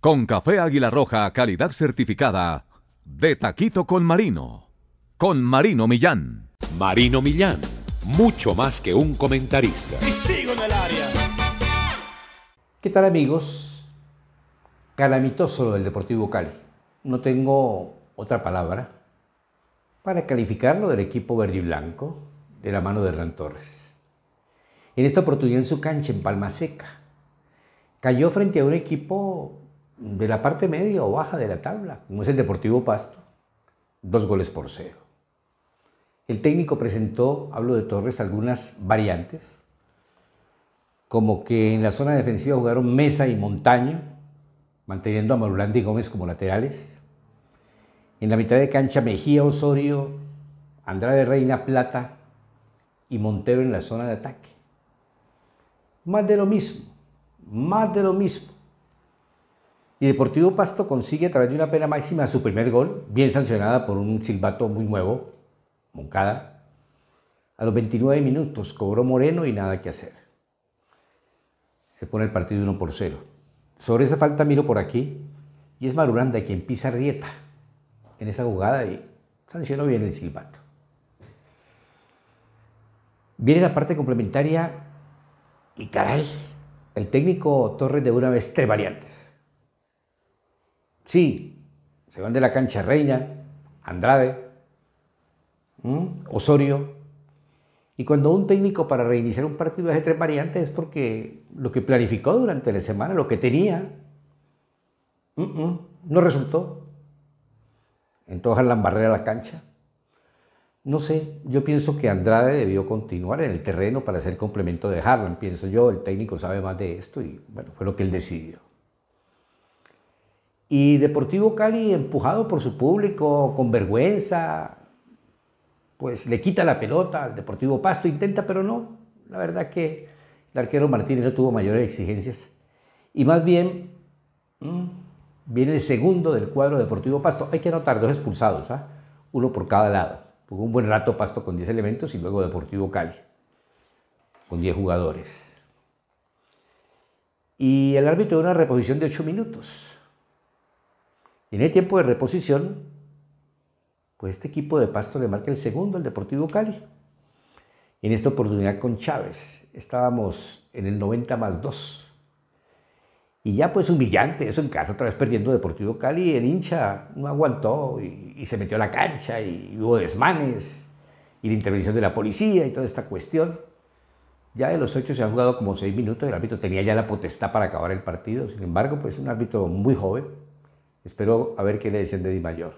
Con café Águila Roja, calidad certificada. De Taquito con Marino. Con Marino Millán. Marino Millán, mucho más que un comentarista. Y sigo en el área. ¿Qué tal amigos? Calamitoso lo del Deportivo Cali. No tengo otra palabra para calificarlo del equipo verde y blanco de la mano de Hernán Torres. En esta oportunidad en su cancha en Palma Seca. Cayó frente a un equipo de la parte media o baja de la tabla, como es el Deportivo Pasto, dos goles por cero. El técnico presentó, hablo de Torres, algunas variantes, como que en la zona defensiva jugaron Mesa y Montaño, manteniendo a Marulanda y Gómez como laterales. En la mitad de cancha Mejía, Osorio, Andrade Reina, Plata y Montero en la zona de ataque. Más de lo mismo, más de lo mismo. Y Deportivo Pasto consigue a través de una pena máxima su primer gol, bien sancionada por un silbato muy nuevo, Moncada. A los 29 minutos cobró Moreno y nada que hacer. Se pone el partido 1 por 0. Sobre esa falta miro por aquí y es Maruranda quien pisa Rieta en esa jugada y sancionó bien el silbato. Viene la parte complementaria y caray, el técnico Torres de una vez tres variantes. Sí, se van de la cancha Reina, Andrade, Osorio. Y cuando un técnico para reiniciar un partido de tres variantes es porque lo que planificó durante la semana, lo que tenía, no resultó. Entonces la barrera a la cancha. No sé, yo pienso que Andrade debió continuar en el terreno para hacer complemento de Harlan. Pienso yo, el técnico sabe más de esto y bueno, fue lo que él decidió. Y Deportivo Cali, empujado por su público, con vergüenza, pues le quita la pelota al Deportivo Pasto, intenta, pero no. La verdad que el arquero Martínez no tuvo mayores exigencias. Y más bien, mm, viene el segundo del cuadro Deportivo Pasto. Hay que anotar dos expulsados, ¿ah? uno por cada lado. Jugó un buen rato Pasto con 10 elementos y luego Deportivo Cali con 10 jugadores. Y el árbitro de una reposición de 8 minutos en el tiempo de reposición, pues este equipo de Pasto le marca el segundo al Deportivo Cali. en esta oportunidad con Chávez, estábamos en el 90 más 2. Y ya pues humillante eso en casa, otra vez perdiendo Deportivo Cali, el hincha no aguantó y, se metió a la cancha y, hubo desmanes y la intervención de la policía y toda esta cuestión. Ya de los ocho se han jugado como seis minutos, el árbitro tenía ya la potestad para acabar el partido, sin embargo, pues un árbitro muy joven, Esperó a ver qué le dicen de Di Mayor,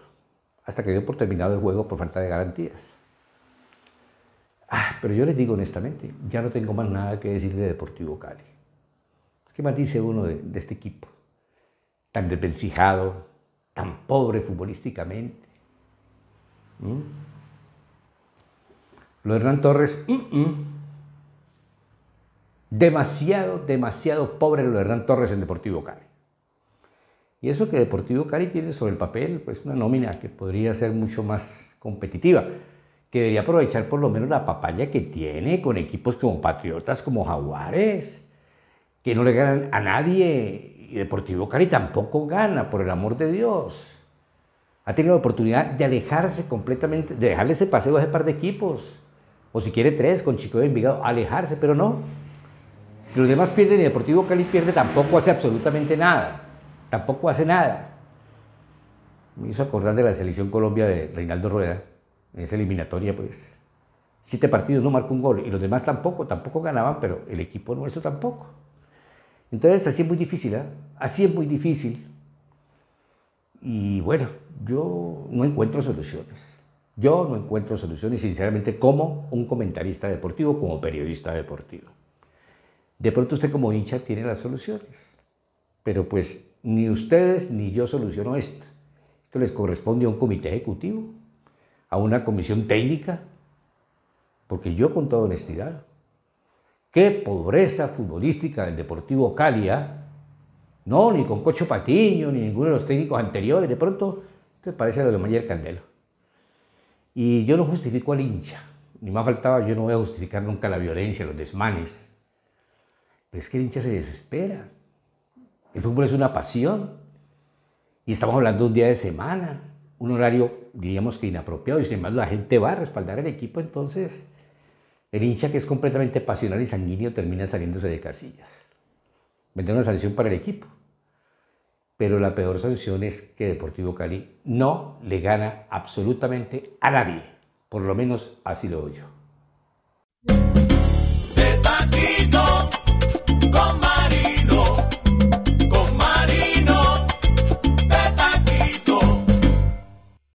hasta que dio por terminado el juego por falta de garantías. Ah, pero yo les digo honestamente, ya no tengo más nada que decir de Deportivo Cali. ¿Qué más dice uno de, este equipo? Tan desvencijado, tan pobre futbolísticamente. ¿Mm? Lo de Hernán Torres, mm, mm. demasiado, demasiado pobre lo de Hernán Torres en Deportivo Cali. Y eso que Deportivo Cali tiene sobre el papel, pues una nómina que podría ser mucho más competitiva, que debería aprovechar por lo menos la papaya que tiene con equipos como Patriotas, como Jaguares, que no le ganan a nadie. Y Deportivo Cali tampoco gana, por el amor de Dios. Ha tenido la oportunidad de alejarse completamente, de dejarle ese paseo a ese par de equipos. O si quiere tres, con Chico de Envigado, alejarse, pero no. Si los demás pierden y Deportivo Cali pierde, tampoco hace absolutamente nada tampoco hace nada. Me hizo acordar de la selección Colombia de Reinaldo Rueda, en esa eliminatoria, pues. Siete partidos no marcó un gol y los demás tampoco, tampoco ganaban, pero el equipo nuestro tampoco. Entonces, así es muy difícil, ¿ah? Así es muy difícil. Y bueno, yo no encuentro soluciones. Yo no encuentro soluciones, sinceramente, como un comentarista deportivo, como periodista deportivo. De pronto usted como hincha tiene las soluciones, pero pues ni ustedes ni yo soluciono esto. Esto les corresponde a un comité ejecutivo, a una comisión técnica, porque yo con toda honestidad, qué pobreza futbolística del Deportivo Calia, ¿ah? no, ni con Cocho Patiño, ni ninguno de los técnicos anteriores, de pronto, te parece lo de Mayer Candelo. Y yo no justifico al hincha, ni más faltaba, yo no voy a justificar nunca la violencia, los desmanes. Pero es que el hincha se desespera, el fútbol es una pasión. Y estamos hablando de un día de semana, un horario, diríamos que inapropiado, y sin embargo la gente va a respaldar al equipo, entonces el hincha que es completamente pasional y sanguíneo termina saliéndose de casillas. Vendrá una sanción para el equipo. Pero la peor sanción es que Deportivo Cali no le gana absolutamente a nadie. Por lo menos así lo veo yo.